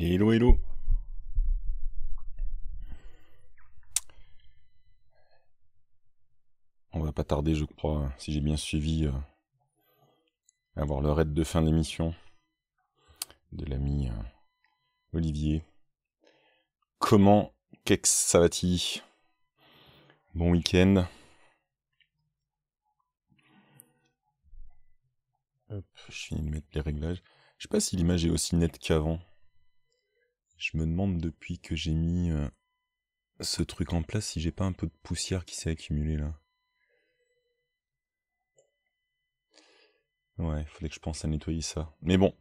Hello, hello. On va pas tarder, je crois, si j'ai bien suivi, avoir euh, à le raid de fin d'émission de l'ami euh, Olivier. Comment va-t-il Bon week-end. Hop, je finis de mettre les réglages. Je sais pas si l'image est aussi nette qu'avant. Je me demande depuis que j'ai mis euh, ce truc en place si j'ai pas un peu de poussière qui s'est accumulée là. Ouais, il fallait que je pense à nettoyer ça. Mais bon,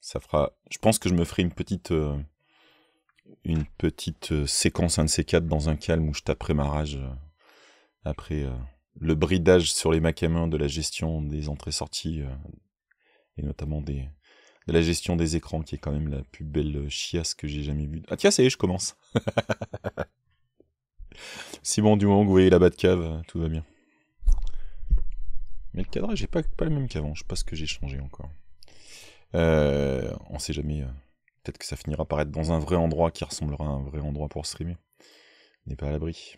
ça fera. Je pense que je me ferai une petite. Euh, une petite euh, séquence un de ces quatre dans un calme où je taperai ma rage après le bridage sur les main de la gestion des entrées-sorties et notamment des, la gestion des écrans qui est quand même la plus belle chiasse que j'ai jamais vue. Ah tiens, ça y est, je commence. si bon, du moment que vous voyez la bas de cave, euh, tout va bien. Mais le cadrage j'ai pas, pas le même qu'avant. Je sais pas ce que j'ai changé encore. On euh, on sait jamais. Euh, peut-être que ça finira par être dans un vrai endroit qui ressemblera à un vrai endroit pour streamer. On n'est pas à l'abri.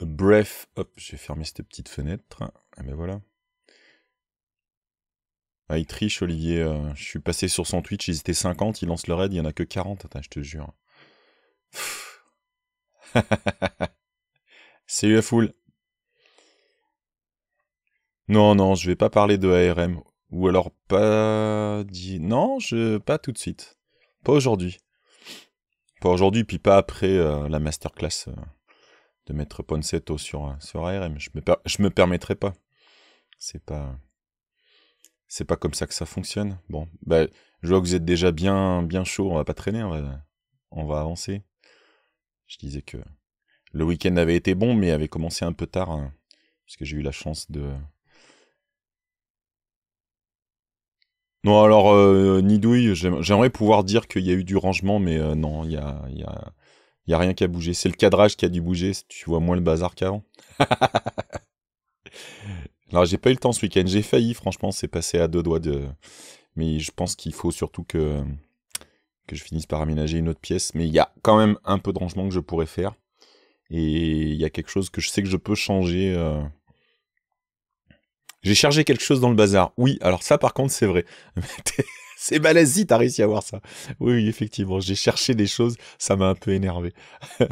Bref, hop, j'ai fermé cette petite fenêtre. Et ben voilà. Ah, triche, Olivier. Euh, je suis passé sur son Twitch, ils étaient 50, il lance le raid, il n'y en a que 40. Attends, je te jure. Salut la foule. Non, non, je vais pas parler de ARM. Ou alors pas... Non, je... pas tout de suite. Pas aujourd'hui. Pas aujourd'hui, puis pas après euh, la masterclass euh, de Maître Ponsetto sur, sur ARM. Je me, je me permettrai pas. C'est pas c'est pas comme ça que ça fonctionne. Bon, bah, je vois que vous êtes déjà bien, bien chaud, on va pas traîner, on va, avancer. Je disais que le week-end avait été bon, mais avait commencé un peu tard, hein, parce que j'ai eu la chance de. Non, alors, euh, Nidouille, j'aimerais pouvoir dire qu'il y a eu du rangement, mais euh, non, il y a, y, a, a rien qui a bougé. C'est le cadrage qui a dû bouger, tu vois moins le bazar qu'avant. Alors j'ai pas eu le temps ce week-end, j'ai failli, franchement, c'est passé à deux doigts de. Mais je pense qu'il faut surtout que que je finisse par aménager une autre pièce. Mais il y a quand même un peu de rangement que je pourrais faire. Et il y a quelque chose que je sais que je peux changer. Euh. J'ai chargé quelque chose dans le bazar. Oui, alors ça par contre c'est vrai. c'est balèze t'as réussi à voir ça. oui effectivement, j'ai cherché des choses, ça m'a un peu énervé.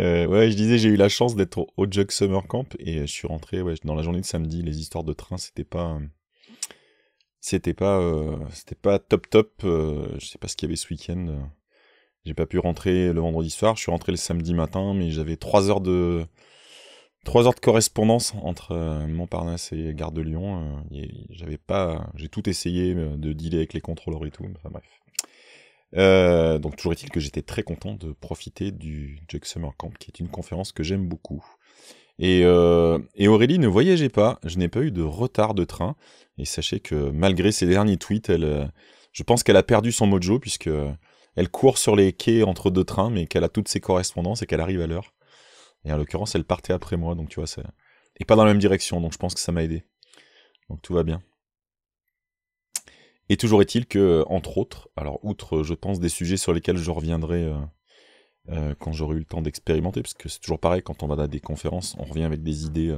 Euh, ouais, je disais, j'ai eu la chance d'être au, Jug Summer Camp et je suis rentré ouais, dans la journée de samedi. Les histoires de train, c'était pas. C'était pas, euh, pas top top. Euh, je sais pas ce qu'il y avait ce week-end. J'ai pas pu rentrer le vendredi soir. Je suis rentré le samedi matin, mais j'avais 3 heures de. 3 heures de correspondance entre Montparnasse et Gare de Lyon. J'avais pas, j'ai tout essayé de dealer avec les contrôleurs et tout. Enfin bref. Euh, donc toujours est-il que j'étais très content de profiter du jack Summer Camp, qui est une conférence que j'aime beaucoup. Et, euh, Aurélie ne voyageait pas, je n'ai pas eu de retard de train. Et sachez que malgré ses derniers tweets, elle, euh, je pense qu'elle a perdu son mojo puisque elle court sur les quais entre deux trains, mais qu'elle a toutes ses correspondances et qu'elle arrive à l'heure. Et en l'occurrence, elle partait après moi, donc tu vois, et pas dans la même direction, donc je pense que ça m'a aidé. Donc tout va bien. Et toujours est-il que, euh, entre autres, alors outre, euh, je pense, des sujets sur lesquels je reviendrai euh, quand j'aurai eu le temps d'expérimenter, parce que c'est toujours pareil, quand on va à des conférences, on revient avec des idées.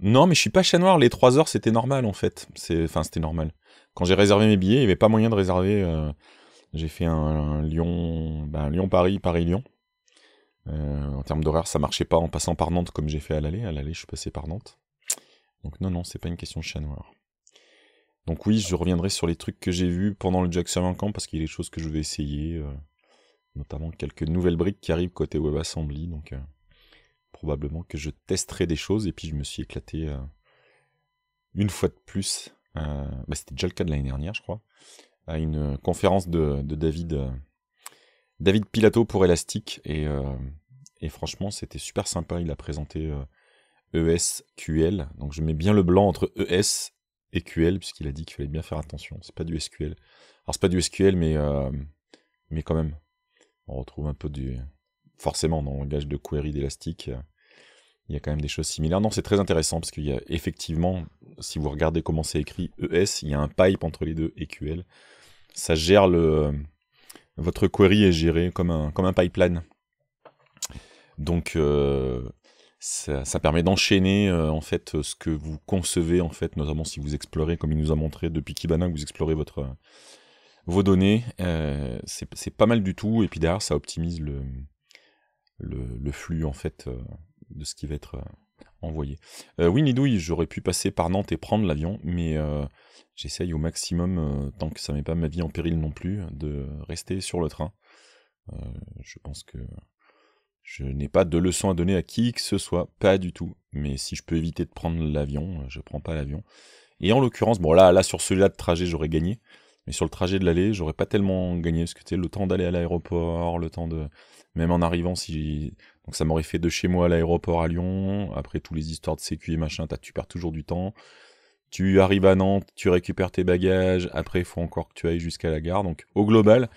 Non, mais je suis pas chat noir, les 3 heures c'était normal en fait. Enfin, c'était normal. Quand j'ai réservé mes billets, il n'y avait pas moyen de réserver. J'ai fait un, Lyon, ben, Lyon-Paris, Paris-Lyon. en termes d'horaire, ça marchait pas en passant par Nantes comme j'ai fait à l'aller. À l'aller, je suis passé par Nantes. Donc non, non, c'est pas une question de chat noir. Donc oui, je reviendrai sur les trucs que j'ai vus pendant le Jackson Camp parce qu'il y a des choses que je vais essayer, euh, notamment quelques nouvelles briques qui arrivent côté WebAssembly. Donc euh, probablement que je testerai des choses et puis je me suis éclaté euh, une fois de plus. Bah, c'était déjà le cas de l'année dernière, je crois, à une conférence de, David. David Pilato pour Elastic et, franchement c'était super sympa. Il a présenté ESQL, e donc je mets bien le blanc entre ES SQL puisqu'il a dit qu'il fallait bien faire attention. C'est pas du SQL. Alors c'est pas du SQL, mais, euh, mais quand même, on retrouve un peu du. Forcément, dans le langage de query d'Elastic, euh, il y a quand même des choses similaires. Non, c'est très intéressant parce qu'il y a effectivement, si vous regardez comment c'est écrit ES, il y a un pipe entre les deux EQL. Ça gère le. Votre query est géré comme un, comme un pipeline. Donc, euh, ça, permet d'enchaîner euh, en fait ce que vous concevez en fait, notamment si vous explorez, comme il nous a montré depuis Kibana, que vous explorez votre euh, vos données, euh, c'est pas mal du tout. Et puis derrière, ça optimise le le, le flux en fait de ce qui va être envoyé. oui, Nidouille, j'aurais pu passer par Nantes et prendre l'avion, mais j'essaye au maximum, tant que ça met pas ma vie en péril non plus, de rester sur le train. je pense que je n'ai pas de leçon à donner à qui que ce soit, pas du tout. Mais si je peux éviter de prendre l'avion, euh, je prends pas l'avion. Et en l'occurrence, bon là, là sur celui-là de trajet, j'aurais gagné. Mais sur le trajet de l'aller, j'aurais pas tellement gagné parce que tu sais, le temps d'aller à l'aéroport, le temps de même en arrivant si donc ça m'aurait fait de chez moi à l'aéroport à Lyon, après toutes les histoires de sécu et machin, tu perds toujours du temps. Tu arrives à Nantes, tu récupères tes bagages, après il faut encore que tu ailles jusqu'à la gare. Donc au global,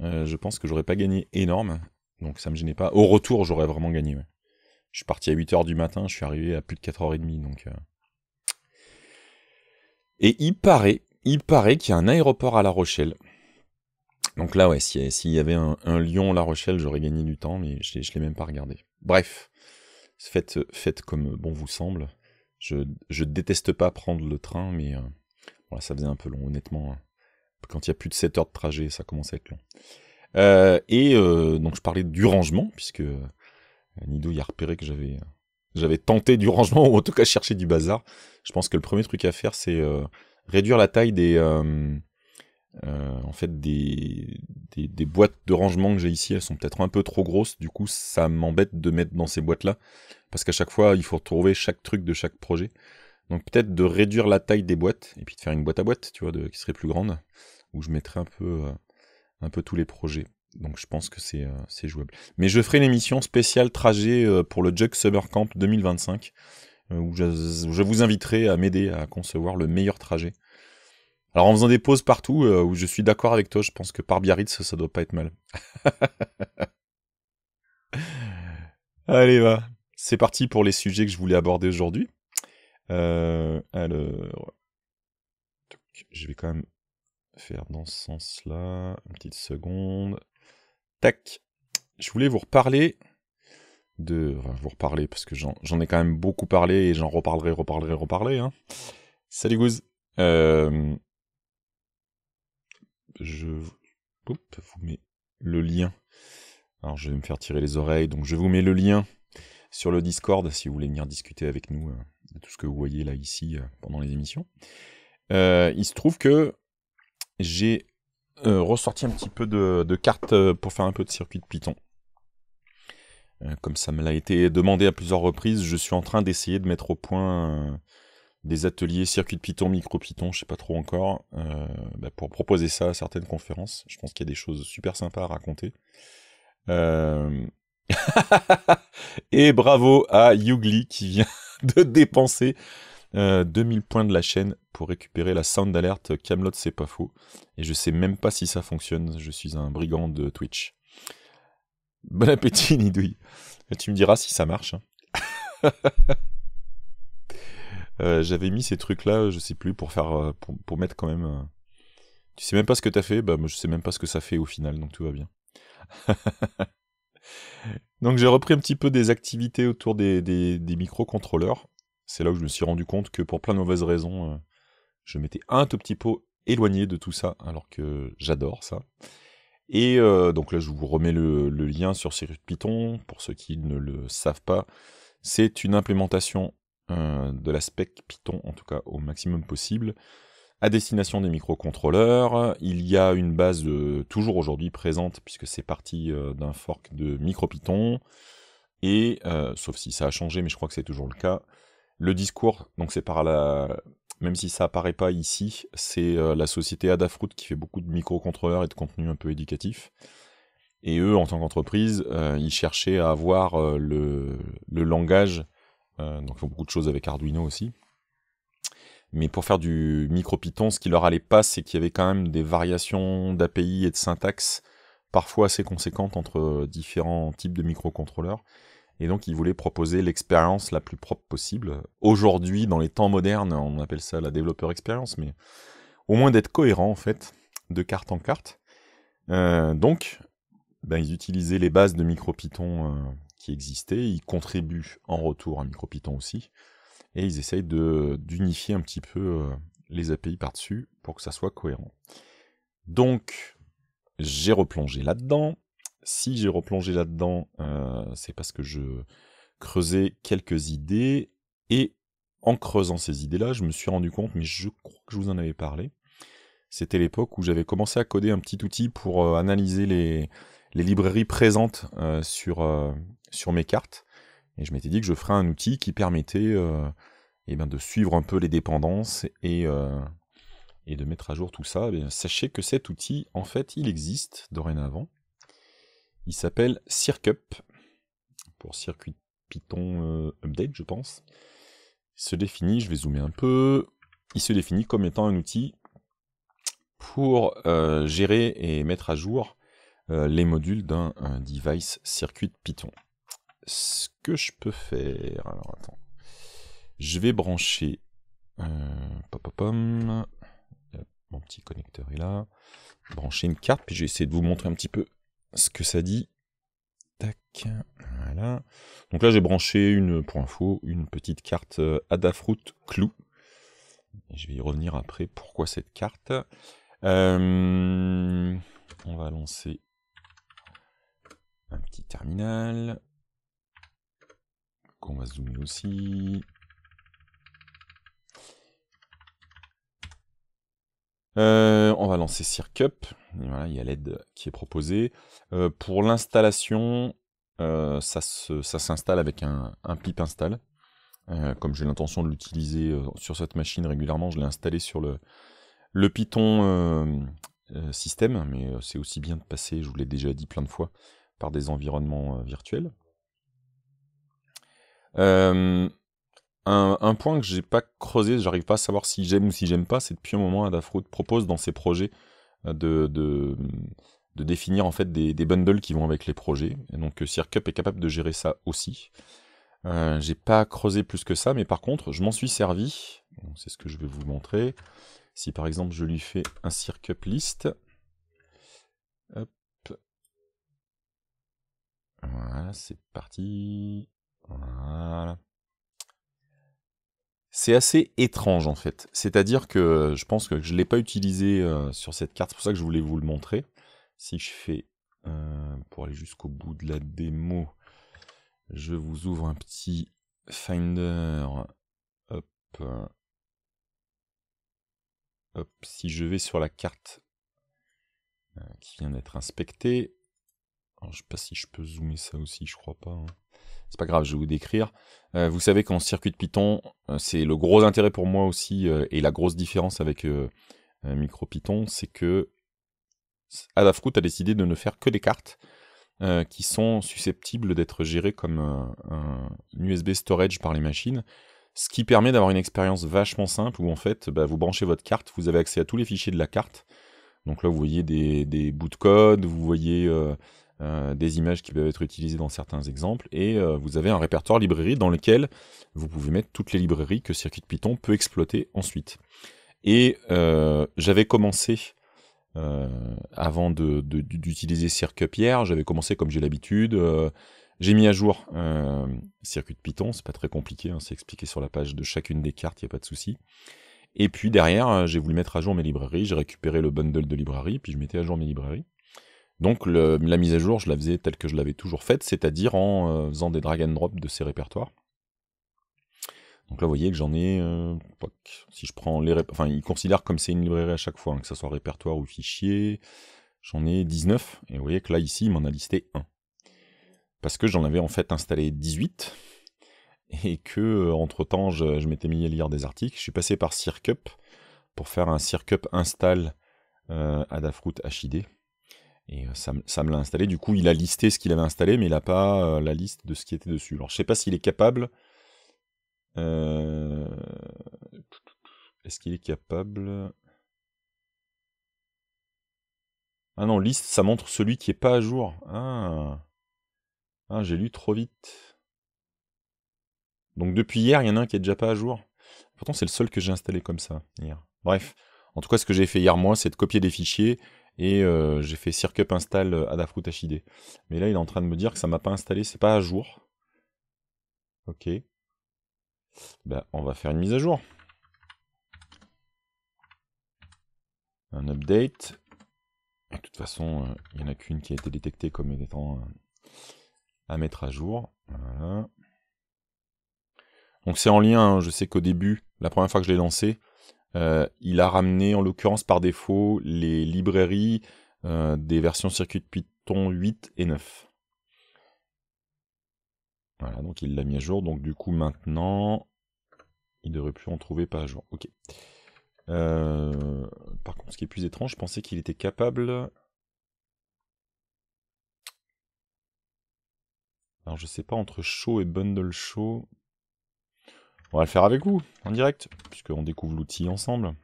euh, je pense que j'aurais pas gagné énorme donc ça me gênait pas. Au retour, j'aurais vraiment gagné. Je suis parti à 8h du matin, je suis arrivé à plus de 4h30. Donc, euh. Et il paraît, il paraît qu'il y a un aéroport à La Rochelle. Donc là, ouais, s'il y avait un, lion Lyon-La Rochelle, j'aurais gagné du temps, mais je ne l'ai même pas regardé. Bref, faites, comme bon vous semble. Je, je déteste pas prendre le train, mais euh, voilà, ça faisait un peu long, honnêtement. Euh, quand il y a plus de 7 heures de trajet, ça commence à être long. Euh, et euh, donc je parlais du rangement, puisque euh, Nido y a repéré que j'avais j'avais tenté du rangement, ou en tout cas cherché du bazar. Je pense que le premier truc à faire, c'est réduire la taille des... en fait, des, des, boîtes de rangement que j'ai ici, elles sont peut-être un peu trop grosses. Du coup, ça m'embête de mettre dans ces boîtes-là. Parce qu'à chaque fois, il faut retrouver chaque truc de chaque projet. Donc, peut-être de réduire la taille des boîtes. Et puis de faire une boîte à boîte, tu vois, qui serait plus grande. Où je mettrais un peu un peu tous les projets. Donc je pense que c'est euh, jouable. Mais je ferai une émission spéciale trajet euh, pour le Jug Summer Camp 2025, euh, où je, vous inviterai à m'aider à concevoir le meilleur trajet. Alors en faisant des pauses partout, où je suis d'accord avec toi, je pense que par Biarritz, ça doit pas être mal. Allez, va. C'est parti pour les sujets que je voulais aborder aujourd'hui. alors, je vais quand même faire dans ce sens-là. Une petite seconde. Tac. Je voulais vous reparler de... Enfin, vous reparler parce que j'en ai quand même beaucoup parlé et j'en reparlerai, reparlerai, reparler, hein. Salut goose euh, Je... vous mets le lien. Alors je vais me faire tirer les oreilles, donc je vous mets le lien sur le Discord si vous voulez venir discuter avec nous euh, de tout ce que vous voyez là ici euh, pendant les émissions. il se trouve que j'ai euh, ressorti un petit peu de, cartes euh, pour faire un peu de circuit de Python. Euh, comme ça me l'a été demandé à plusieurs reprises, je suis en train d'essayer de mettre au point des ateliers circuit de Python, micro Python, je sais pas trop encore, bah, pour proposer ça à certaines conférences. Je pense qu'il y a des choses super sympas à raconter. Et bravo à Yougli qui vient de dépenser 2000 euh, points de la chaîne pour récupérer la sound alert Camelot, c'est pas faux. Et je sais même pas si ça fonctionne, je suis un brigand de Twitch. Bon appétit, Nidouille. Tu me diras si ça marche. Hein. Euh, j'avais mis ces trucs-là, je sais plus, pour faire, euh, pour, mettre quand même. Tu sais même pas ce que t'as fait, bah je sais même pas ce que ça fait au final, donc tout va bien. donc j'ai repris un petit peu des activités autour des, des, des microcontrôleurs c'est là où je me suis rendu compte que pour plein de mauvaises raisons, euh, je m'étais un tout petit peu éloigné de tout ça, alors que j'adore ça. Et euh, donc là, je vous remets le, lien sur Circuit Python, pour ceux qui ne le savent pas. C'est une implémentation euh, de la spec Python, en tout cas au maximum possible, à destination des microcontrôleurs. Il y a une base toujours aujourd'hui présente, puisque c'est parti d'un fork de MicroPython. Et, sauf si ça a changé, mais je crois que c'est toujours le cas, le discours, donc c'est par la, même si ça apparaît pas ici, c'est euh, la société Adafruit qui fait beaucoup de microcontrôleurs et de contenu un peu éducatif. Et eux, en tant qu'entreprise, euh, ils cherchaient à avoir euh, le, le, langage. donc ils font beaucoup de choses avec Arduino aussi. Mais pour faire du micro-Python, ce qui leur allait pas, c'est qu'il y avait quand même des variations d'API et de syntaxe parfois assez conséquentes entre différents types de microcontrôleurs. Et donc, ils voulaient proposer l'expérience la plus propre possible. Aujourd'hui, dans les temps modernes, on appelle ça la développeur expérience, mais au moins d'être cohérent, en fait, de carte en carte. Euh, donc, ben, ils utilisaient les bases de MicroPython euh, qui existaient, ils contribuent en retour à MicroPython aussi, et ils essayent d'unifier un petit peu euh, les API par-dessus pour que ça soit cohérent. Donc, j'ai replongé là-dedans, si j'ai replongé là-dedans, euh, c'est parce que je creusais quelques idées et en creusant ces idées-là, je me suis rendu compte, mais je crois que je vous en avais parlé. C'était l'époque où j'avais commencé à coder un petit outil pour euh, analyser les, les librairies présentes euh, sur, sur mes cartes. Et je m'étais dit que je ferais un outil qui permettait eh ben, de suivre un peu les dépendances et et de mettre à jour tout ça, eh sachez que cet outil, en fait, il existe dorénavant. Il s'appelle Circup, pour Circuit Python euh, Update, je pense. Il se définit, je vais zoomer un peu, il se définit comme étant un outil pour euh, gérer et mettre à jour euh, les modules d'un device circuit Python. Ce que je peux faire, alors attends, je vais brancher pop pom. mon petit connecteur est là, brancher une carte, puis je vais essayer de vous montrer un petit peu ce que ça dit. Tac, voilà. Donc là, j'ai branché une, pour info, une petite carte euh, Adafruit Clou. je vais y revenir après pourquoi cette carte. Euh, on va lancer un petit terminal. qu'on va zoomer aussi. Euh, on va lancer Circup. il y a l'aide qui est proposée. Euh, pour l'installation, euh, ça s'installe avec un, pip install. comme j'ai l'intention de l'utiliser sur cette machine régulièrement, je l'ai installé sur le, le Python système, mais c'est aussi bien de passer, je vous l'ai déjà dit plein de fois, par des environnements virtuels. Un, point que j'ai pas creusé, j'arrive pas à savoir si j'aime ou si j'aime pas, c'est depuis un moment Adafruit propose dans ses projets euh, de, définir en fait des, bundles qui vont avec les projets. Et donc euh, Circup est capable de gérer ça aussi. Euh, j'ai pas creusé plus que ça, mais par contre, je m'en suis servi. C'est ce que je vais vous montrer. Si par exemple je lui fais un circup list, voilà, c'est parti. Voilà. C'est assez étrange en fait. C'est-à-dire que je pense que je ne l'ai pas utilisé euh, sur cette carte, c'est pour ça que je voulais vous le montrer. Si je fais, euh, pour aller jusqu'au bout de la démo, je vous ouvre un petit Finder. Si je vais sur la carte euh, qui vient d'être inspectée, je ne sais pas si je peux zoomer ça aussi, je crois pas. Hein c'est pas grave, je vais vous décrire. Euh, vous savez qu'en circuit de Python, euh, c'est le gros intérêt pour moi aussi, euh, et la grosse différence avec MicroPython, c'est que Adafruit a décidé de ne faire que des cartes qui sont susceptibles d'être gérées comme un USB storage par les machines, ce qui permet d'avoir une expérience vachement simple où en fait bah, vous branchez votre carte, vous avez accès à tous les fichiers de la carte. Donc là vous voyez des, bouts de code, vous voyez euh, des images qui peuvent être utilisées dans certains exemples, et euh, vous avez un répertoire librairie dans lequel vous pouvez mettre toutes les librairies que Circuit Python peut exploiter ensuite. Et euh, j'avais commencé, avant d'utiliser de, d'utiliser Circuit Pierre, j'avais commencé comme j'ai l'habitude, j'ai mis à jour Circuit Python, c'est pas très compliqué, hein, c'est expliqué sur la page de chacune des cartes, il n'y a pas de souci. Et puis derrière, j'ai voulu mettre à jour mes librairies, j'ai récupéré le bundle de librairies, puis je mettais à jour mes librairies. Donc la mise à jour, je la faisais telle que je l'avais toujours faite, c'est-à-dire en euh, faisant des drag and drop de ces répertoires. Donc là, vous voyez que j'en ai. Euh, si je prends les. Enfin, il considère comme c'est une librairie à chaque fois, hein, que ce soit répertoire ou fichier. J'en ai 19. Et vous voyez que là, ici, il m'en a listé 1. Parce que j'en avais en fait installé 18. Et que, euh, entre temps, je, m'étais mis à lire des articles. Je suis passé par Circup pour faire un Circup install Adafruit HID. Et ça, euh, me l'a installé. Du coup, il a listé ce qu'il avait installé, mais il n'a pas euh, la liste de ce qui était dessus. Alors, je sais pas s'il est capable. Euh, est-ce qu'il est capable Ah non, liste, ça montre celui qui est pas à jour. Ah. ah, j'ai lu trop vite. Donc depuis hier, il y en a un qui est déjà pas à jour. Pourtant, c'est le seul que j'ai installé comme ça hier. Bref, en tout cas, ce que j'ai fait hier, moi, c'est de copier des fichiers, et euh, j'ai fait circup install euh, Adafruit HID. Mais là, il est en train de me dire que ça m'a pas installé, c'est pas à jour. Ok. Bah, on va faire une mise à jour. Un update. de toute façon, euh, il n'y en a qu'une qui a été détectée comme étant à mettre à jour. Donc c'est en lien, hein. je sais qu'au début, la première fois que je l'ai lancé, euh, il a ramené en l'occurrence par défaut les librairies euh, des versions circuit Python 8 et 9. Voilà, donc il l'a mis à jour. Donc du coup maintenant, il devrait plus en trouver pas à jour. Ok. Euh, par contre, ce qui est plus étrange, je pensais qu'il était capable. Alors je sais pas entre show et bundle show, on va le faire avec vous, en direct, puisqu'on découvre l'outil ensemble.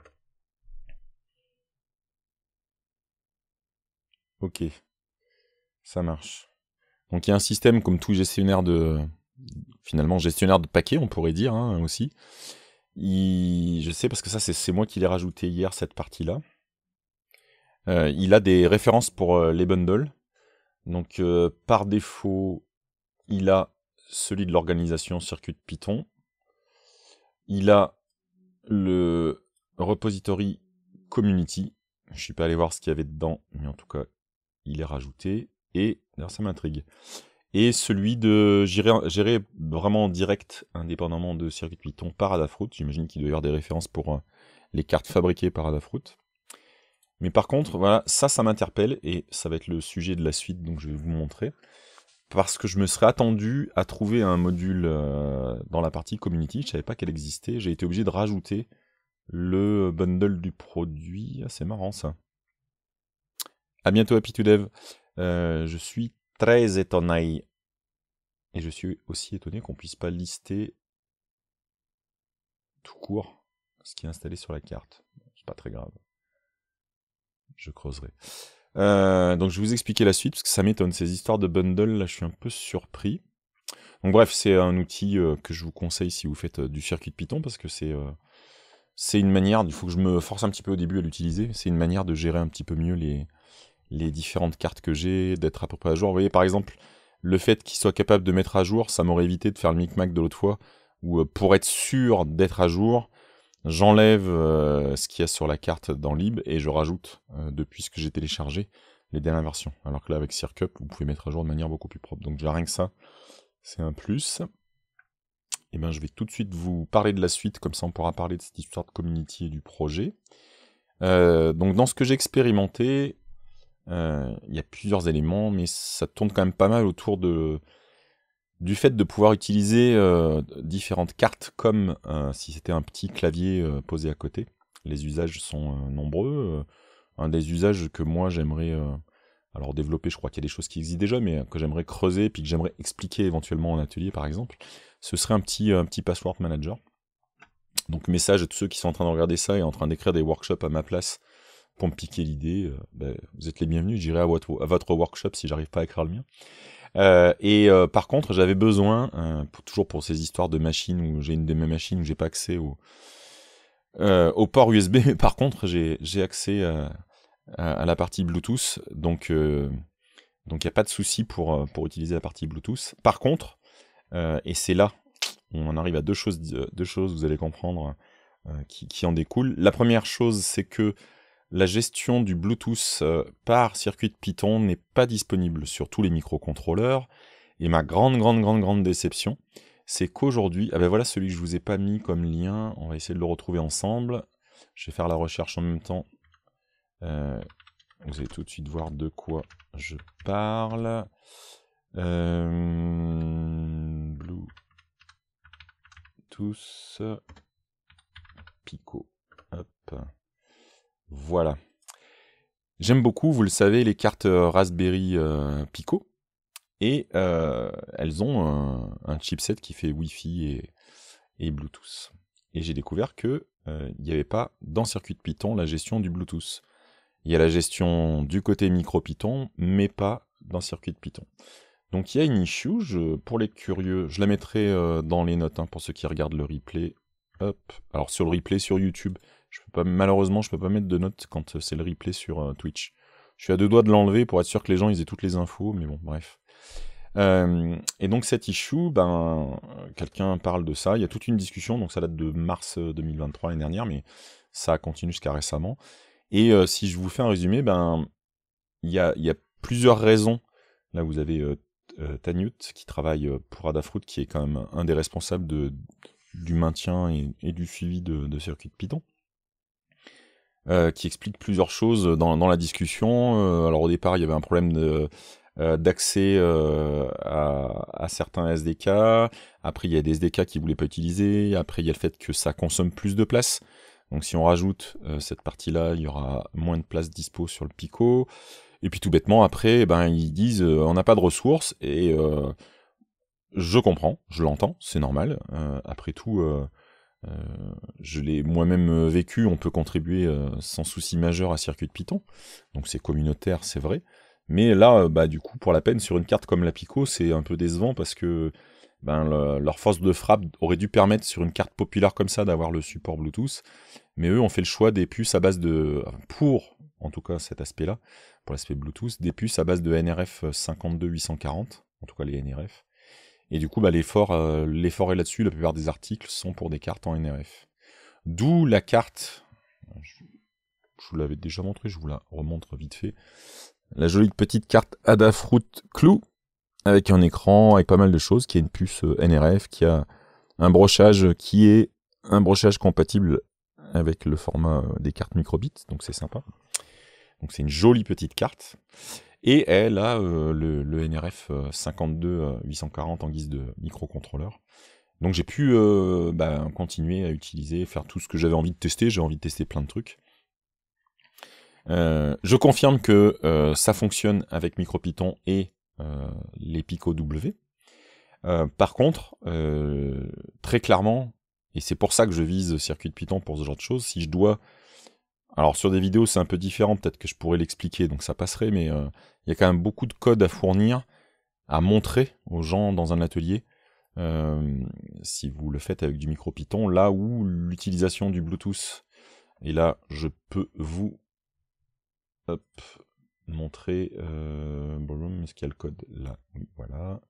Ok, ça marche. Donc il y a un système comme tout gestionnaire de... Finalement, gestionnaire de paquets, on pourrait dire hein, aussi. je sais parce que ça, c'est moi qui l'ai rajouté hier, cette partie-là. Euh, il a des références pour euh, les bundles. Donc euh, par défaut, il a celui de l'organisation circuit Python il a le repository community. Je suis pas allé voir ce qu'il y avait dedans, mais en tout cas, il est rajouté. Et d'ailleurs, ça m'intrigue. Et celui de gérer vraiment en direct, indépendamment de Circuit Python, par Adafruit. J'imagine qu'il doit y avoir des références pour euh, les cartes fabriquées par Adafruit. Mais par contre, voilà, ça, ça m'interpelle et ça va être le sujet de la suite, donc je vais vous montrer parce que je me serais attendu à trouver un module euh, dans la partie community, je savais pas qu'elle existait, j'ai été obligé de rajouter le bundle du produit, ah, c'est marrant ça. À bientôt Happy to Dev, euh, je suis très étonné, et je suis aussi étonné qu'on ne puisse pas lister tout court ce qui est installé sur la carte, c'est pas très grave, je creuserai. Euh, donc je vais vous expliquer la suite parce que ça m'étonne ces histoires de bundle. Là, je suis un peu surpris. Donc bref, c'est un outil euh, que je vous conseille si vous faites euh, du circuit de Python parce que c'est c'est une manière. Il faut que je me force un petit peu au début à l'utiliser. C'est une manière de gérer un petit peu mieux les les différentes cartes que j'ai, d'être à peu près à jour. Vous voyez, par exemple, le fait qu'il soit capable de mettre à jour, ça m'aurait évité de faire le micmac de l'autre fois, Ou pour être sûr d'être à jour, J'enlève euh, ce qu'il y a sur la carte dans Lib et je rajoute, euh, depuis ce que j'ai téléchargé, les dernières versions. Alors que là, avec Circup, vous pouvez mettre à jour de manière beaucoup plus propre. Donc j'ai rien que ça, c'est un plus. Et eh bien, je vais tout de suite vous parler de la suite, comme ça on pourra parler de cette histoire de community et du projet. Euh, donc dans ce que j'ai expérimenté, il y a plusieurs éléments, mais ça tourne quand même pas mal autour de du fait de pouvoir utiliser euh, différentes cartes comme euh, si c'était un petit clavier euh, posé à côté. Les usages sont nombreux. un des usages que moi j'aimerais alors développer, je crois qu'il y a des choses qui existent déjà, mais que j'aimerais creuser puis que j'aimerais expliquer éventuellement en atelier par exemple, ce serait un petit, un petit password manager. Donc message à tous ceux qui sont en train de regarder ça et en train d'écrire des workshops à ma place piquer l'idée, euh, ben, vous êtes les bienvenus, j'irai à votre, à votre workshop si j'arrive pas à écrire le mien. Euh, et euh, par contre, j'avais besoin, toujours pour ces histoires de machines où j'ai une de mes machines où j'ai pas accès au, au port USB, mais par contre, j'ai accès à, la partie Bluetooth, donc il n'y a pas de souci pour, pour utiliser la partie Bluetooth. Par contre, et c'est là, on en arrive à deux choses, deux choses vous allez comprendre, qui, qui, en découlent. La première chose, c'est que la gestion du Bluetooth euh, par circuit de Python n'est pas disponible sur tous les microcontrôleurs. Et ma grande, grande, grande, grande déception, c'est qu'aujourd'hui, ah ben voilà celui que je ne vous ai pas mis comme lien, on va essayer de le retrouver ensemble. Je vais faire la recherche en même temps. Euh, vous allez tout de suite voir de quoi je parle. Euh, Bluetooth Pico. Hop. Voilà. J'aime beaucoup, vous le savez, les cartes euh, Raspberry euh, Pico. Et euh, elles ont un, chipset qui fait Wi-Fi et, Bluetooth. Et j'ai découvert que il n'y avait pas dans Circuit Python la gestion du Bluetooth. Il y a la gestion du côté micro Python, mais pas dans Circuit Python. Donc il y a une issue, pour les curieux, je la mettrai dans les notes hein, pour ceux qui regardent le replay. Alors sur le replay sur YouTube, malheureusement, je peux pas mettre de notes quand euh, c'est le replay sur euh, Twitch. Je suis à deux doigts de l'enlever pour être sûr que les gens ils aient toutes les infos, mais bon, bref. Euh, et donc cette issue, ben, quelqu'un parle de ça, il y a toute une discussion, donc ça date de mars 2023 l'année dernière, mais ça continue jusqu'à récemment. Et si je vous fais un résumé, ben, il y a, plusieurs raisons. Là, vous avez Tanyut qui travaille pour Adafruit, qui est quand même un des responsables de, du maintien et, du suivi de, de Circuit Python. Euh, qui explique plusieurs choses dans, la discussion. Euh, alors au départ, il y avait un problème de euh, d'accès à, certains SDK. Après, il y a des SDK qui ne voulaient pas utiliser. Après, il y a le fait que ça consomme plus de place. Donc si on rajoute cette partie-là, il y aura moins de place dispo sur le Pico. Et puis tout bêtement, après, eh ben, ils disent on n'a pas de ressources. Et je comprends, je l'entends, c'est normal. après tout, euh, je l'ai moi-même euh, vécu, on peut contribuer euh, sans souci majeur à Circuit de Python, donc c'est communautaire, c'est vrai. Mais là, bah, du coup, pour la peine, sur une carte comme la Pico, c'est un peu décevant parce que ben, leur force de frappe aurait dû permettre sur une carte populaire comme ça d'avoir le support Bluetooth. Mais eux ont fait le choix des puces à base de. pour, en tout cas, cet aspect-là, pour l'aspect Bluetooth, des puces à base de NRF 52840, en tout cas les NRF. Et du coup, bah, euh, l'effort, est là-dessus. La plupart des articles sont pour des cartes en NRF. D'où la carte. Je, vous l'avais déjà montré, je vous la remontre vite fait. La jolie petite carte Adafruit Clou, avec un écran, avec pas mal de choses, qui a une puce euh, NRF, qui a un brochage qui est un brochage compatible avec le format euh, des cartes microbits, donc c'est sympa. Donc c'est une jolie petite carte. Et elle a euh, le, le, NRF 52840 euh, euh, en guise de microcontrôleur. Donc j'ai pu bah, continuer à utiliser, faire tout ce que j'avais envie de tester. J'ai envie de tester plein de trucs. je confirme que ça fonctionne avec MicroPython et les Pico W. par contre, très clairement, et c'est pour ça que je vise Circuit de Python pour ce genre de choses, si je dois alors sur des vidéos, c'est un peu différent, peut-être que je pourrais l'expliquer, donc ça passerait, mais euh, il y a quand même beaucoup de code à fournir, à montrer aux gens dans un atelier, euh, si vous le faites avec du micro Python, là où l'utilisation du Bluetooth. Et là, je peux vous montrer. Euh, Est-ce qu'il y a le code Là, voilà.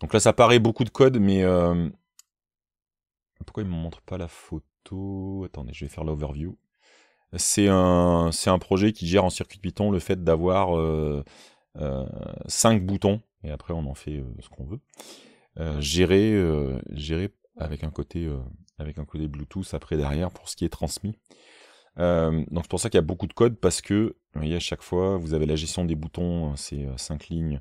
Donc là, ça paraît beaucoup de code, mais euh, pourquoi il ne me montre pas la photo Attendez, je vais faire l'overview c'est un, un, projet qui gère en circuit Python le fait d'avoir 5 euh, euh, boutons, et après on en fait euh, ce qu'on veut, gérer, gérer avec un côté avec un côté Bluetooth après derrière pour ce qui est transmis. donc c'est pour ça qu'il y a beaucoup de code parce que vous à chaque fois vous avez la gestion des boutons, c'est 5 lignes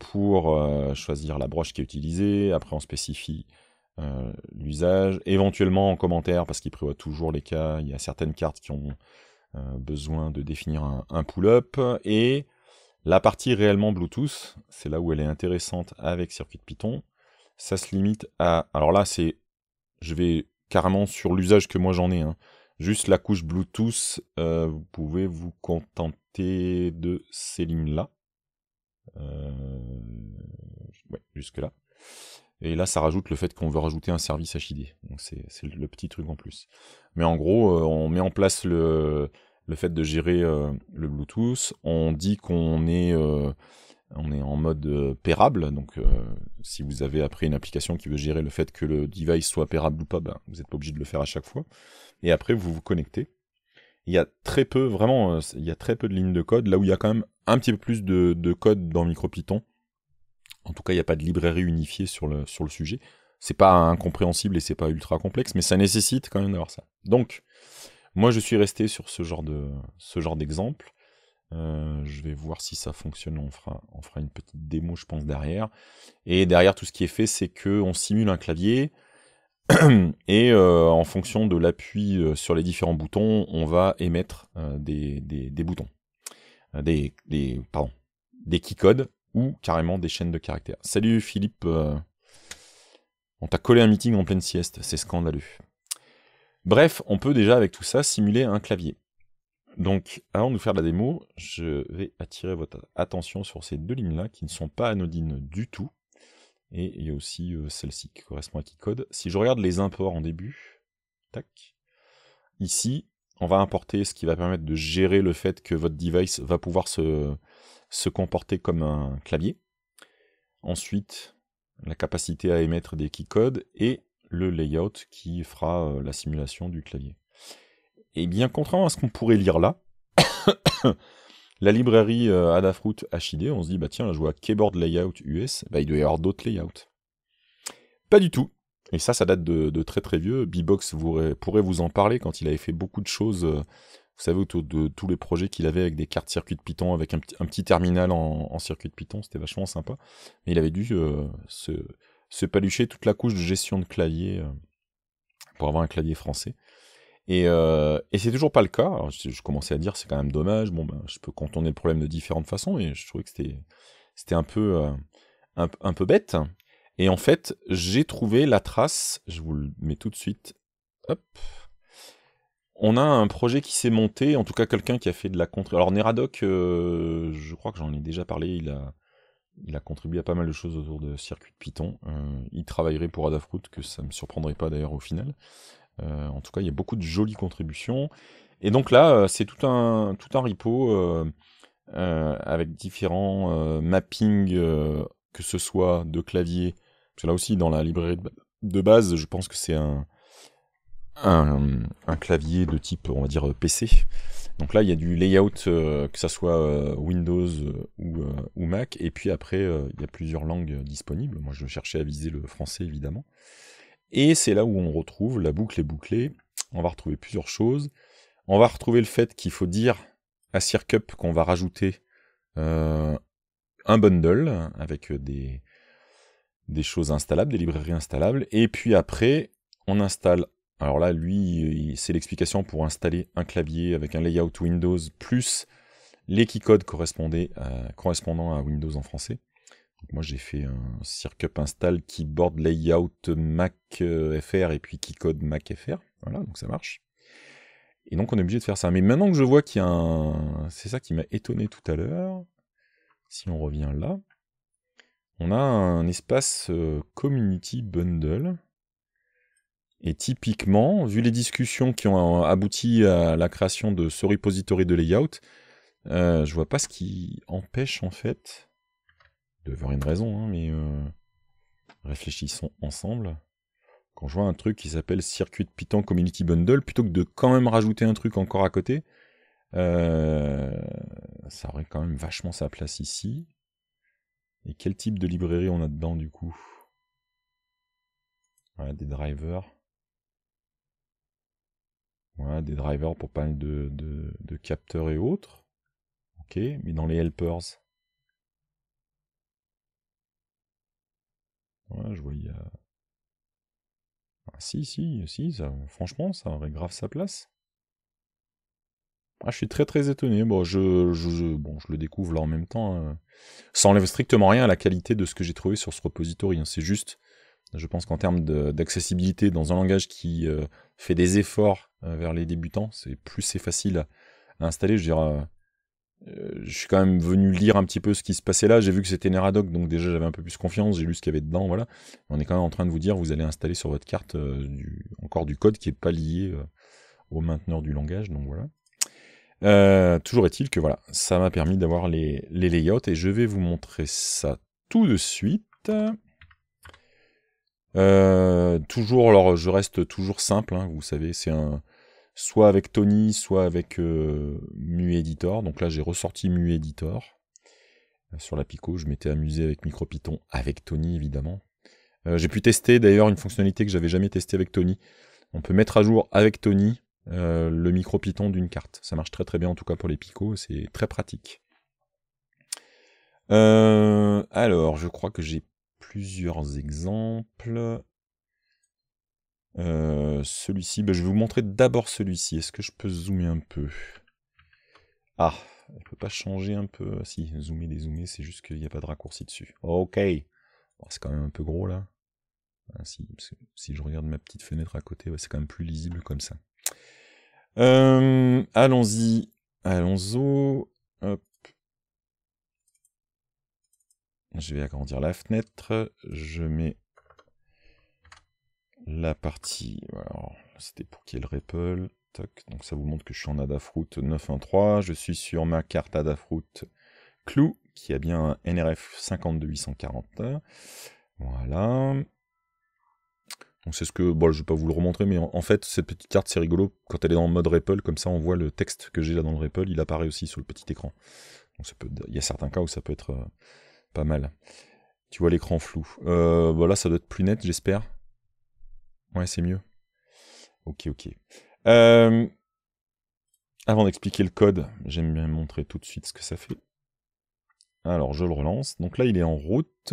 pour choisir la broche qui est utilisée. Après on spécifie euh, l'usage, éventuellement en commentaire, parce qu'il prévoit toujours les cas, il y a certaines cartes qui ont euh, besoin de définir un, pull-up, et la partie réellement Bluetooth, c'est là où elle est intéressante avec Circuit Python, ça se limite à... Alors là, c'est... Je vais carrément sur l'usage que moi j'en ai. Hein. Juste la couche Bluetooth, euh, vous pouvez vous contenter de ces lignes-là. jusque-là. Et là, ça rajoute le fait qu'on veut rajouter un service HID. Donc c'est le petit truc en plus. Mais en gros, euh, on met en place le, le fait de gérer euh, le Bluetooth. On dit qu'on est, euh, est en mode pairable. Donc, si vous avez après une application qui veut gérer le fait que le device soit pairable ou pas, ben, vous n'êtes pas obligé de le faire à chaque fois. Et après, vous vous connectez. Il y a très peu, vraiment, il y a très peu de lignes de code. Là où il y a quand même un petit peu plus de, de code dans MicroPython, en tout cas, il n'y a pas de librairie unifiée sur le, sur le sujet. C'est pas incompréhensible et c'est pas ultra complexe, mais ça nécessite quand même d'avoir ça. Donc, moi, je suis resté sur ce genre de ce genre d'exemple. Euh, je vais voir si ça fonctionne. On fera, on fera une petite démo, je pense, derrière. Et derrière, tout ce qui est fait, c'est qu'on simule un clavier. et euh, en fonction de l'appui euh, sur les différents boutons, on va émettre des, des, boutons. Des, des, pardon, des keycodes ou carrément des chaînes de caractères. Salut Philippe, euh, on t'a collé un meeting en pleine sieste, c'est scandaleux. Bref, on peut déjà avec tout ça simuler un clavier. Donc, avant de nous faire la démo, je vais attirer votre attention sur ces deux lignes-là qui ne sont pas anodines du tout. Et il y a aussi euh, celle-ci qui correspond à qui code Si je regarde les imports en début, tac, ici, on va importer ce qui va permettre de gérer le fait que votre device va pouvoir se, comporter comme un clavier. Ensuite, la capacité à émettre des codes et le layout qui fera euh, la simulation du clavier. Et bien contrairement à ce qu'on pourrait lire là, la librairie euh, Adafruit HID, on se dit bah tiens, je vois keyboard layout US, bah, il doit y avoir d'autres layouts. Pas du tout. Et ça, ça date de, très très vieux. Bebox pourrait vous en parler quand il avait fait beaucoup de choses, euh, vous savez, autour de tous les projets qu'il avait avec des cartes circuit de Python, avec un, petit terminal en, circuit de Python, c'était vachement sympa. Mais il avait dû euh, se, palucher toute la couche de gestion de clavier euh, pour avoir un clavier français. Et, et c'est toujours pas le cas. je, commençais à dire c'est quand même dommage. Bon, ben, je peux contourner le problème de différentes façons et je trouvais que c'était, c'était un peu, un, peu bête. Et en fait, j'ai trouvé la trace, je vous le mets tout de suite, hop. On a un projet qui s'est monté, en tout cas quelqu'un qui a fait de la contre. Alors Neradoc, euh, je crois que j'en ai déjà parlé, il a, contribué à pas mal de choses autour de circuit de Python. Euh, il travaillerait pour Adafruit, que ça ne me surprendrait pas d'ailleurs au final. Euh, en tout cas, il y a beaucoup de jolies contributions. Et donc là, c'est tout un, tout un repo avec différents mappings, que ce soit de clavier c'est là aussi, dans la librairie de base, je pense que c'est un, un, clavier de type, on va dire, PC. Donc là, il y a du layout, euh, que ce soit euh, Windows euh, ou, Mac. Et puis après, il y a plusieurs langues disponibles. Moi, je cherchais à viser le français, évidemment. Et c'est là où on retrouve la boucle est bouclée. On va retrouver plusieurs choses. On va retrouver le fait qu'il faut dire à Circup qu'on va rajouter un bundle avec des, des choses installables, des librairies installables. Et puis après, on installe. Alors là, lui, c'est l'explication pour installer un clavier avec un layout Windows plus les keycodes euh, correspondant à Windows en français. moi, j'ai fait un circup install keyboard layout Mac euh, FR et puis keycode Mac FR. Voilà, donc ça marche. Et donc on est obligé de faire ça. Mais maintenant que je vois qu'il y a un... C'est ça qui m'a étonné tout à l'heure. Si on revient là on a un espace euh, community bundle. Et typiquement, vu les discussions qui ont euh, abouti à la création de ce repository de layout, euh, je vois pas ce qui empêche en fait, de voir une raison, hein, mais réfléchissons ensemble. Quand je vois un truc qui s'appelle Circuit Python Community Bundle, plutôt que de quand même rajouter un truc encore à côté, ça aurait quand même vachement sa place ici. Et quel type de librairie on a dedans du coup des drivers. des drivers pour pas mal de, capteurs et autres. Ok, mais dans les helpers. Ouais, je vois, ah, si, si, si, ça, franchement, ça aurait grave sa place. Ah, je suis très très étonné. Bon, je, bon, je le découvre là en même temps. Hein. Ça enlève strictement rien à la qualité de ce que j'ai trouvé sur ce repository. Hein. C'est juste, je pense qu'en termes d'accessibilité dans un langage qui euh, fait des efforts euh, vers les débutants, c'est plus c'est facile à, installer. Je euh, je suis quand même venu lire un petit peu ce qui se passait là. J'ai vu que c'était Neradoc, donc déjà j'avais un peu plus confiance. J'ai lu ce qu'il y avait dedans. Voilà. On est quand même en train de vous dire, vous allez installer sur votre carte encore du code qui n'est pas lié au mainteneur du langage. Donc voilà. Euh, toujours est-il que voilà, ça m'a permis d'avoir les, layouts et je vais vous montrer ça tout de suite. Euh, toujours, alors je reste toujours simple, hein, vous savez, c'est un soit avec Tony, soit avec euh, Editor. Donc là, j'ai ressorti Editor Sur la Pico, je m'étais amusé avec MicroPython, avec Tony évidemment. Euh, j'ai pu tester d'ailleurs une fonctionnalité que j'avais jamais testée avec Tony. On peut mettre à jour avec Tony euh, le micro Python d'une carte. Ça marche très très bien en tout cas pour les picots, c'est très pratique. Euh, alors, je crois que j'ai plusieurs exemples. Euh, celui-ci, ben, je vais vous montrer d'abord celui-ci. Est-ce que je peux zoomer un peu Ah, je peux pas changer un peu. Ah, si, zoomer, dézoomer, c'est juste qu'il n'y a pas de raccourci dessus. Ok. Oh, c'est quand même un peu gros là. Ah, si, si, je regarde ma petite fenêtre à côté, c'est quand même plus lisible comme ça. Euh, allons-y. Allons-y. Je vais agrandir la fenêtre. Je mets la partie. c'était pour qu'il y ait le Ripple. Toc. Donc ça vous montre que je suis en Adafruit 9.1.3. Je suis sur ma carte Adafruit Clou, qui a bien un NRF 52840. Voilà. Donc c'est ce que, bon, je vais pas vous le remontrer, mais en, fait, cette petite carte, c'est rigolo. Quand elle est en mode Ripple, comme ça, on voit le texte que j'ai là dans le Ripple, il apparaît aussi sur le petit écran. Donc peut, il y a certains cas où ça peut être euh, pas mal. Tu vois l'écran flou. Euh, voilà, ça doit être plus net, j'espère. Ouais, c'est mieux. Ok, ok. Euh, avant d'expliquer le code, j'aime bien montrer tout de suite ce que ça fait. Alors, je le relance. Donc là, il est en route.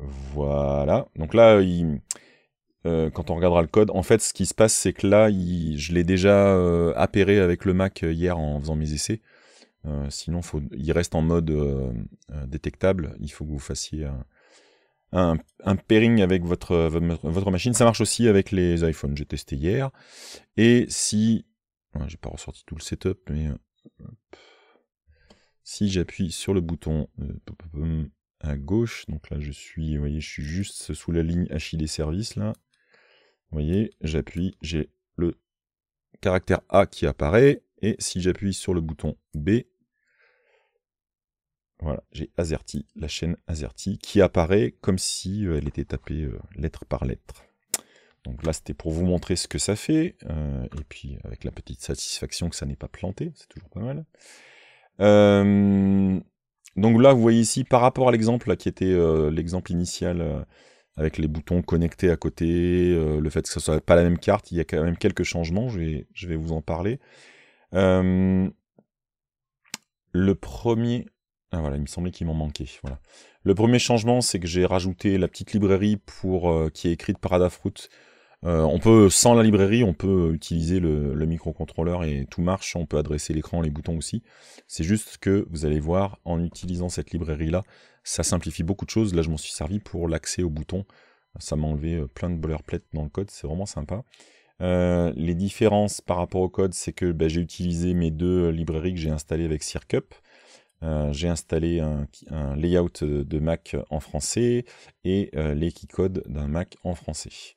Voilà. Donc là, euh, il, euh, quand on regardera le code, en fait, ce qui se passe, c'est que là, je l'ai déjà appéré euh, appairé avec le Mac hier en faisant mes essais. sinon, il reste en mode détectable. Il faut que vous fassiez un, pairing avec votre, votre machine. Ça marche aussi avec les iPhones. J'ai testé hier. Et si... j'ai pas ressorti tout le setup, mais... Si j'appuie sur le bouton... Hum, à gauche. Donc là, je suis, voyez, je suis juste sous la ligne Achille Service là. voyez, j'appuie, j'ai le caractère A qui apparaît. Et si j'appuie sur le bouton B, voilà, j'ai AZERTY, la chaîne AZERTY, qui apparaît comme si euh, elle était tapée euh, lettre par lettre. Donc là, c'était pour vous montrer ce que ça fait, euh, et puis avec la petite satisfaction que ça n'est pas planté, c'est toujours pas mal. Donc là, vous voyez ici, par rapport à l'exemple qui était euh, l'exemple initial euh, avec les boutons connectés à côté, euh, le fait que ce soit pas la même carte, il y a quand même quelques changements, je vais, je vais vous en parler. le premier... Ah voilà, il me semblait qu'il m'en manquait. Voilà. Le premier changement, c'est que j'ai rajouté la petite librairie pour qui est écrite par Adafruit euh, on peut, sans la librairie, on peut utiliser le, microcontrôleur et tout marche. On peut adresser l'écran, les boutons aussi. C'est juste que vous allez voir, en utilisant cette librairie-là, ça simplifie beaucoup de choses. Là, je m'en suis servi pour l'accès aux boutons. Ça m'a enlevé euh, plein de boilerplate dans le code. C'est vraiment sympa. Euh, les différences par rapport au code, c'est que ben, j'ai utilisé mes deux librairies que j'ai installées avec Circup. j'ai installé un, layout de Mac en français et les keycodes d'un Mac en français.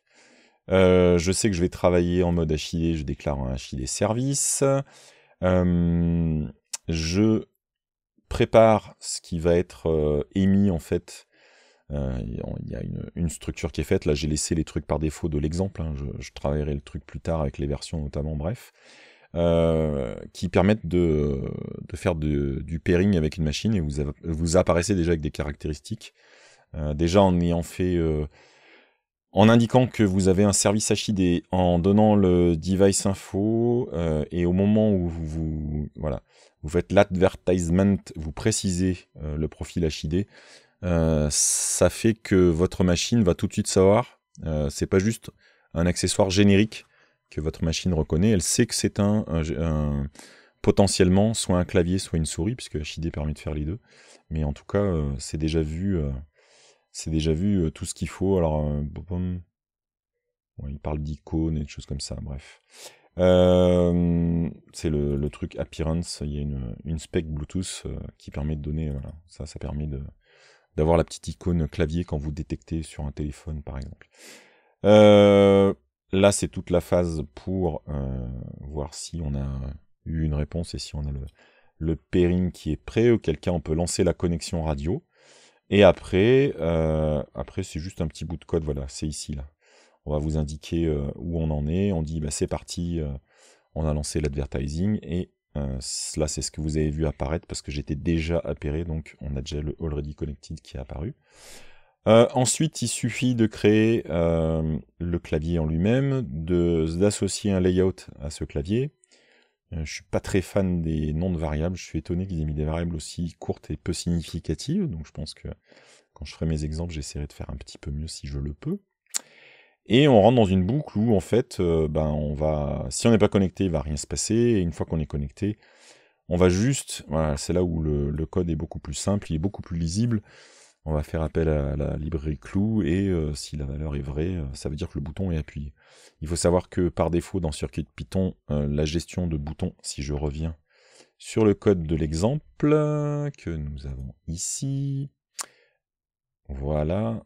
Euh, je sais que je vais travailler en mode HID, je déclare un HID service. Euh, je prépare ce qui va être euh, émis en fait. Il y a une, structure qui est faite. Là, j'ai laissé les trucs par défaut de l'exemple. Hein. Je, travaillerai le truc plus tard avec les versions notamment, bref. qui permettent de, de faire de, du pairing avec une machine et vous, vous apparaissez déjà avec des caractéristiques. déjà en ayant fait en indiquant que vous avez un service HID, en donnant le device info, euh, et au moment où vous, voilà, vous faites l'advertisement, vous précisez euh, le profil HID, euh, ça fait que votre machine va tout de suite savoir, c'est pas juste un accessoire générique que votre machine reconnaît, elle sait que c'est potentiellement soit un clavier, soit une souris, puisque HID permet de faire les deux, mais en tout cas, c'est déjà vu c'est déjà vu euh, tout ce qu'il faut. Alors, euh, il parle d'icônes et de choses comme ça, bref. Euh, c'est le, truc Appearance, il y a une, spec Bluetooth qui permet de donner, voilà, ça, ça permet d'avoir la petite icône clavier quand vous détectez sur un téléphone par exemple. là c'est toute la phase pour voir si on a eu une réponse et si on a le, le pairing qui est prêt, auquel cas on peut lancer la connexion radio. Et après, euh, après c'est juste un petit bout de code, voilà, c'est ici là. On va vous indiquer euh, où on en est, on dit bah, c'est parti, euh, on a lancé l'advertising, et là c'est ce que vous avez vu apparaître parce que j'étais déjà appairé, donc on a déjà le already connected qui est apparu. ensuite, il suffit de créer le clavier en lui-même, d'associer un layout à ce clavier, euh, je suis pas très fan des noms de variables. Je suis étonné qu'ils aient mis des variables aussi courtes et peu significatives. Donc je pense que quand je ferai mes exemples, j'essaierai de faire un petit peu mieux si je le peux. Et on rentre dans une boucle où en fait, euh, ben on va, si on n'est pas connecté, il va rien se passer. Et une fois qu'on est connecté, on va juste, voilà, c'est là où le, code est beaucoup plus simple, il est beaucoup plus lisible on va faire appel à la librairie clou et euh, si la valeur est vraie, euh, ça veut dire que le bouton est appuyé. Il faut savoir que par défaut dans Circuit Python, euh, la gestion de boutons, si je reviens sur le code de l'exemple que nous avons ici, voilà,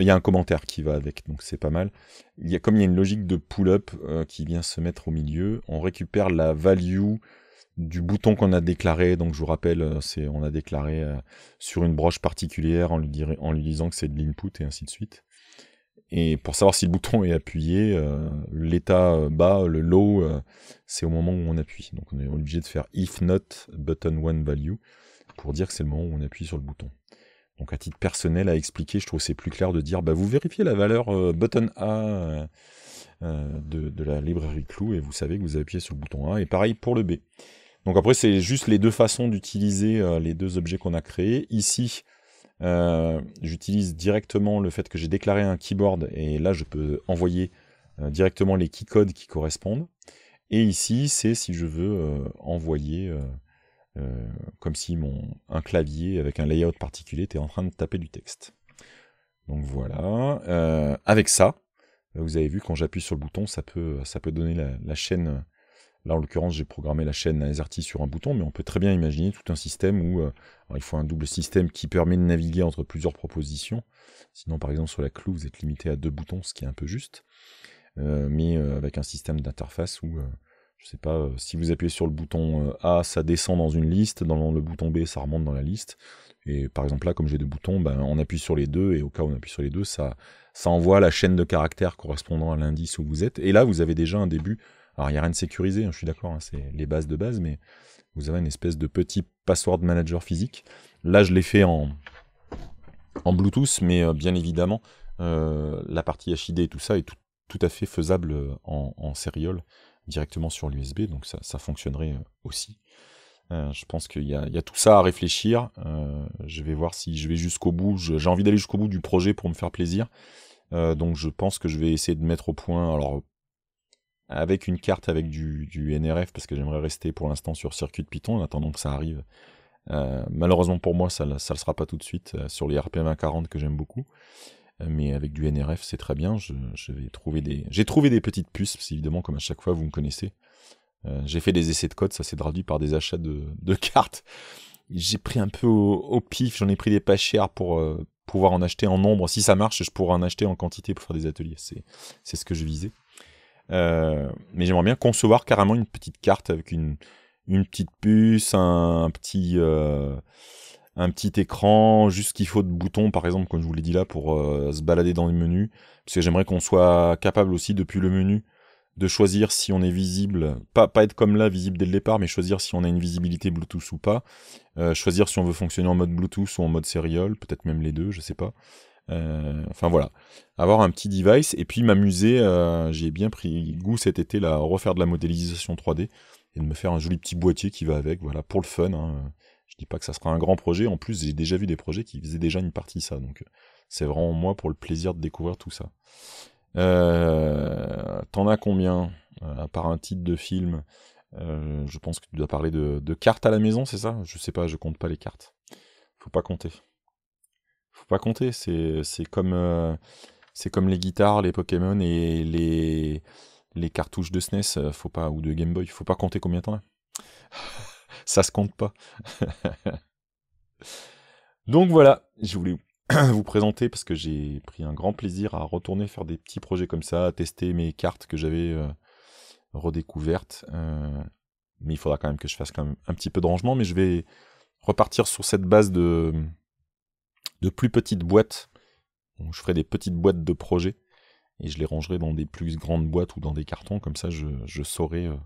il y a un commentaire qui va avec, donc c'est pas mal. Il y a, comme il y a une logique de pull-up qui vient se mettre au milieu, on récupère la value du bouton qu'on a déclaré. Donc je vous rappelle, euh, c'est on a déclaré euh, sur une broche particulière en lui, disant que c'est de l'input et ainsi de suite. Et pour savoir si le bouton est appuyé, euh, l'état bas, le low, c'est au moment où on appuie. Donc on est obligé de faire if not button one value pour dire que c'est le moment où on appuie sur le bouton. Donc à titre personnel à expliquer, je trouve c'est plus clair de dire bah, vous vérifiez la valeur button A de, de, la librairie clou et vous savez que vous appuyez sur le bouton A. Et pareil pour le B. Donc après, c'est juste les deux façons d'utiliser euh, les deux objets qu'on a créés. Ici, euh, j'utilise directement le fait que j'ai déclaré un keyboard et là, je peux envoyer euh, directement les keycodes qui correspondent. Et ici, c'est si je veux envoyer comme si mon, un clavier avec un layout particulier était en train de taper du texte. Donc voilà. avec ça, vous avez vu, quand j'appuie sur le bouton, ça peut, ça peut donner la chaîne Là, en l'occurrence, j'ai programmé la chaîne ASRT sur un bouton, mais on peut très bien imaginer tout un système où euh, il faut un double système qui permet de naviguer entre plusieurs propositions. Sinon, par exemple, sur la clou, vous êtes limité à deux boutons, ce qui est un peu juste. Euh, mais euh, avec un système d'interface où, je ne sais pas, si vous appuyez sur le bouton A, ça descend dans une liste, dans le bouton B, ça remonte dans la liste. Et par exemple, là, comme j'ai deux boutons, ben, on appuie sur les deux, et au cas où on appuie sur les deux, ça, ça envoie la chaîne de caractères correspondant à l'indice où vous êtes. Et là, vous avez déjà un début alors, il n'y a rien de sécurisé, hein, je suis d'accord, hein, c'est les bases de base, mais vous avez une espèce de petit password manager physique. Là, je l'ai fait en, en Bluetooth, mais euh, bien évidemment, euh, la partie HID et tout ça est tout, à fait faisable euh, en, en sériole directement sur l'USB, donc ça, fonctionnerait aussi. je pense qu'il y, a tout ça à réfléchir. je vais voir si je vais jusqu'au bout. J'ai envie d'aller jusqu'au bout du projet pour me faire plaisir. donc je pense que je vais essayer de mettre au point. Alors avec une carte avec du, NRF parce que j'aimerais rester pour l'instant sur circuit de Python en attendant que ça arrive. Euh, malheureusement pour moi, ça ne le sera pas tout de suite euh, sur les RPM 2040 que j'aime beaucoup. Euh, mais avec du NRF, c'est très bien. Je, vais trouver des... J'ai trouvé des petites puces, parce évidemment, comme à chaque fois, vous me connaissez. j'ai fait des essais de code, ça s'est traduit par des achats de, cartes. J'ai pris un peu au, au pif, j'en ai pris des pas chers pour pouvoir en acheter en nombre. Si ça marche, je pourrais en acheter en quantité pour faire des ateliers. C'est ce que je visais. Euh, mais j'aimerais bien concevoir carrément une petite carte avec une, petite puce, un, petit euh, un petit écran, juste ce qu'il faut de boutons par exemple, comme je vous l'ai dit là, pour euh, se balader dans les menus. Parce que j'aimerais qu'on soit capable aussi depuis le menu de choisir si on est visible, pas, pas être comme là, visible dès le départ, mais choisir si on a une visibilité Bluetooth ou pas, choisir si on veut fonctionner en mode Bluetooth ou en mode sérieux, peut-être même les deux, je sais pas. Euh, enfin voilà, avoir un petit device et puis m'amuser. Euh, j'ai bien pris goût cet été là, refaire de la modélisation 3D et de me faire un joli petit boîtier qui va avec, voilà, pour le fun. Hein. Je dis pas que ça sera un grand projet, en plus j'ai déjà vu des projets qui faisaient déjà une partie ça, donc c'est vraiment moi pour le plaisir de découvrir tout ça. Euh, t'en as combien À part un titre de film, je pense que tu dois parler de, de cartes à la maison, c'est ça Je sais pas, je compte pas les cartes. Faut pas compter compter. C'est, c'est comme, euh, c'est comme les guitares, les Pokémon et les, les cartouches de SNES e euh, faut pas, ou de Game Boy. Faut pas compter combien de temps Ça se compte pas. Donc voilà, je voulais vous présenter parce que j'ai pris un grand plaisir à retourner faire des petits projets comme ça, à tester mes cartes que j'avais redécouverte redécouvertes. Euh, mais il faudra quand même que je fasse quand même un petit peu de rangement, mais je vais repartir sur cette base de, de plus petites boîtes. je ferai des petites boîtes de projets et je les rangerai dans des plus grandes boîtes ou dans des cartons. Comme ça, je, saurai euh,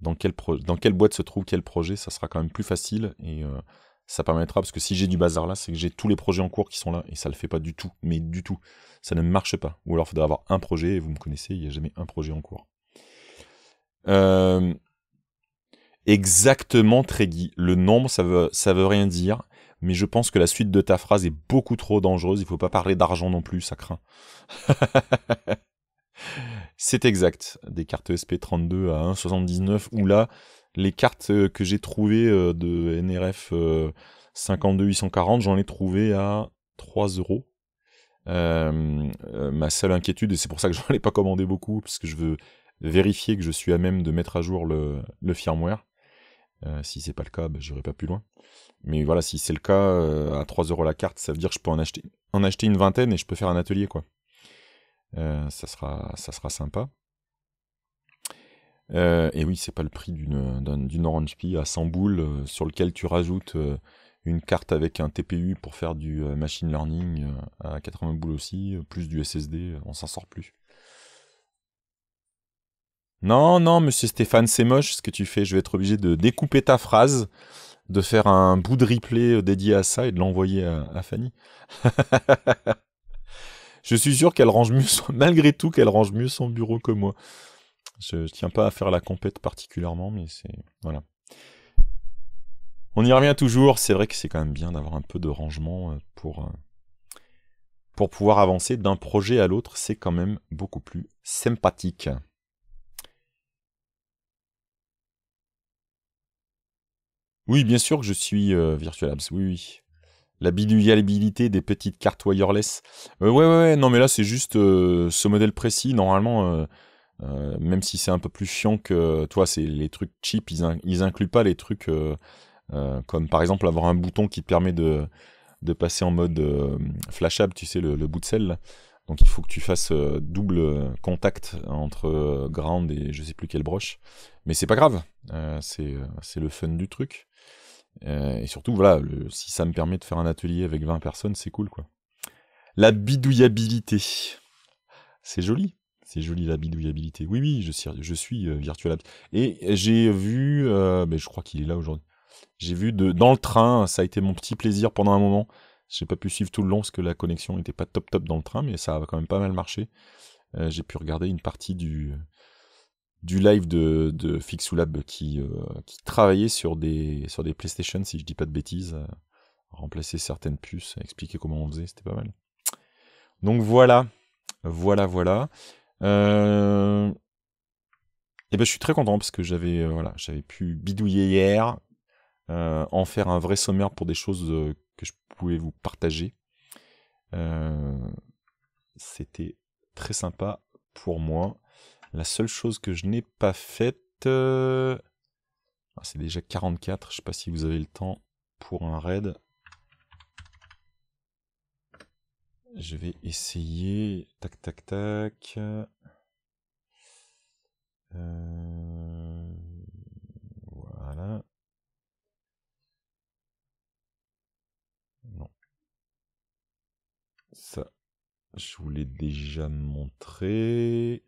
dans, quel dans quelle boîte se trouve quel projet. Ça sera quand même plus facile et euh, ça permettra, parce que si j'ai du bazar là, c'est que j'ai tous les projets en cours qui sont là et ça le fait pas du tout, mais du tout. Ça ne marche pas. Ou alors, il faudrait avoir un projet et vous me connaissez, il n'y a jamais un projet en cours. Euh, exactement exactement, Tréguy. Le nombre, ça veut, ça veut rien dire mais je pense que la suite de ta phrase est beaucoup trop dangereuse. Il ne faut pas parler d'argent non plus, ça craint. C'est exact. Des cartes e SP32 à 1,79 ou là, les cartes euh, que j'ai trouvées euh, de NRF 52-840, euh, j'en ai trouvé à 3 euros. ma seule inquiétude, et c'est pour ça que je n'en ai pas commandé beaucoup, parce que je veux vérifier que je suis à même de mettre à jour le, firmware. Si si c'est pas le cas, bah, je n'irai pas plus loin. Mais voilà, si c'est le cas, euh, à 3 euros la carte, ça veut dire que je peux en acheter, en acheter une vingtaine et je peux faire un atelier, quoi. Euh, ça, sera, ça sera sympa. Euh, et oui, c'est pas le prix d'une Orange Pi à 100 boules sur lequel tu rajoutes une carte avec un TPU pour faire du machine learning à 80 boules aussi, plus du SSD, on s'en sort plus. Non, non, monsieur Stéphane, c'est moche ce que tu fais, je vais être obligé de découper ta phrase de faire un bout de replay euh, dédié à ça et de l'envoyer à, Fanny. je suis sûr qu'elle range mieux, son, malgré tout, qu'elle range mieux son bureau que moi. Je, ne tiens pas à faire la compète particulièrement, mais c'est voilà. On y revient toujours. C'est vrai que c'est quand même bien d'avoir un peu de rangement euh, pour euh, pour pouvoir avancer d'un projet à l'autre. C'est quand même beaucoup plus sympathique. Oui, bien sûr que je suis euh, Virtual oui, oui. La bidouillabilité des petites cartes wireless. Euh, ouais, ouais, non, mais là, c'est juste euh, ce modèle précis. Normalement, même si c'est un peu plus chiant que. Toi, c'est les trucs cheap, ils, incluent pas les trucs comme par exemple avoir un bouton qui te permet de, passer en mode flashable, tu sais, le, bout de sel. Donc il faut que tu fasses double contact entre ground et je sais plus quelle broche. Mais c'est pas grave, c'est le fun du truc. Euh, et surtout, voilà, si ça me permet de faire un atelier avec 20 personnes, c'est cool, quoi. La bidouillabilité. C'est joli. C'est joli la bidouillabilité. Oui, oui, je suis, je suis euh, virtuel. Et j'ai vu, mais euh, ben, je crois qu'il est là aujourd'hui. J'ai vu de, dans le train, ça a été mon petit plaisir pendant un moment. J'ai pas pu suivre tout le long parce que la connexion n'était pas top top dans le train, mais ça a quand même pas mal marché. j'ai pu regarder une partie du, du live de, de Fixoulab euh, qui, travaillait sur des, sur des PlayStation, si je dis pas de bêtises, euh, remplacer certaines puces, expliquer comment on faisait, c'était pas mal. Donc voilà, voilà, voilà. Euh, et ben je suis très content parce que j'avais voilà, j'avais pu bidouiller hier, en faire un vrai sommaire pour des choses que je pouvais vous partager. C'était très sympa pour moi. La seule chose que je n'ai pas faite... Euh, ah, c'est déjà 44, je sais pas si vous avez le temps pour un raid. Je vais essayer... Tac, tac, tac... Euh, voilà. Non. Ça, je vous l'ai déjà montré.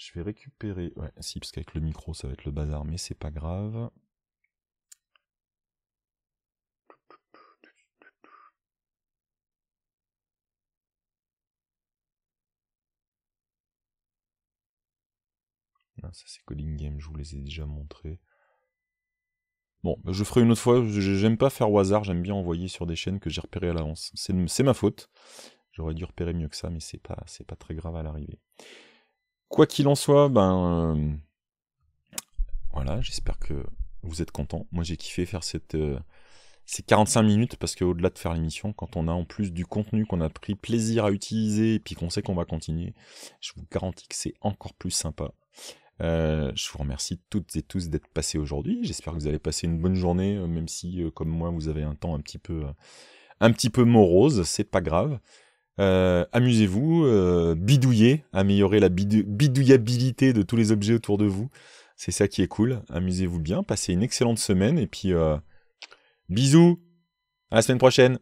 Je vais récupérer... Ouais, si, parce qu'avec le micro, ça va être le bazar, mais c'est pas grave. Non, ah, ça c'est Coding Game, je vous les ai déjà montrés. Bon, bah, je ferai une autre fois, j'aime pas faire au hasard, j'aime bien envoyer sur des chaînes que j'ai repérées à l'avance. C'est ma faute, j'aurais dû repérer mieux que ça, mais c'est pas, pas très grave à l'arrivée. Quoi qu'il en soit, ben euh, voilà, j'espère que vous êtes contents. Moi j'ai kiffé faire cette, euh, ces 45 minutes parce qu'au-delà de faire l'émission, quand on a en plus du contenu qu'on a pris plaisir à utiliser et puis qu'on sait qu'on va continuer, je vous garantis que c'est encore plus sympa. Euh, je vous remercie toutes et tous d'être passés aujourd'hui. J'espère que vous allez passer une bonne journée, même si, comme moi, vous avez un temps un petit peu, un petit peu morose. C'est pas grave. Euh, amusez-vous, euh, bidouillez, améliorez la bidouillabilité de tous les objets autour de vous. C'est ça qui est cool. Amusez-vous bien, passez une excellente semaine et puis euh, bisous. À la semaine prochaine.